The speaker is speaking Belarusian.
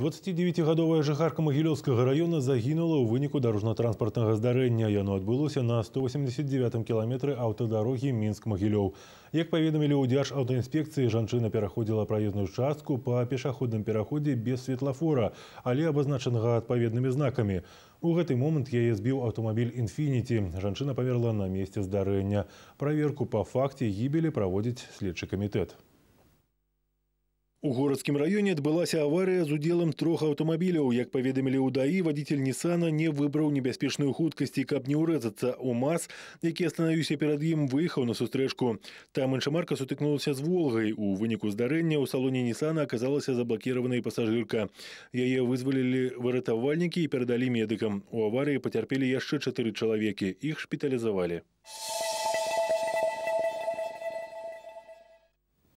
29гадовая жыхарка магілёўскага района загінула ў выніку дарожна-транспартнага здарэння яно адбылося на 189 кіламетры аўтадарогі мінск магілёў як паведамілі ў дзяж аўтаінспекцыі жанчына пераходзіла праезную частку па пешаходным пераходзе без светлафора але абазначанага адпаведнымі знакамі у гэты момант яе збіў аўтамабіль інфініці жанчына паверла на месцесе здарэння праверку па факце гібелі праводзіць следчы камітэт гораадскім раёне адбылася аварыя з удзелам трох аўтамабіляў як паведамілі ўдаі вадзіцель нісана не выбраў небяспечную хуткасці каб не ўрэзацца у мас які астанавіўся перад ім выехаў на сустрэчку там іншамарка сутыкнулася з волгай у выніку здарэння ў салоне нісана аказалася заблакіраванай пасажырка яе вызвалілі выратавальнікі і перадалі медыкам у аварыі пацярпелі яшчэ чатыры чалавекі іх шпіталізавалі у